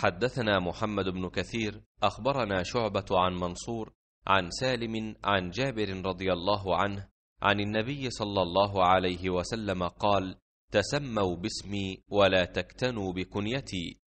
حدثنا محمد بن كثير أخبرنا شعبة عن منصور عن سالم عن جابر رضي الله عنه عن النبي صلى الله عليه وسلم قال تسموا باسمي ولا تكتنوا بكنيتي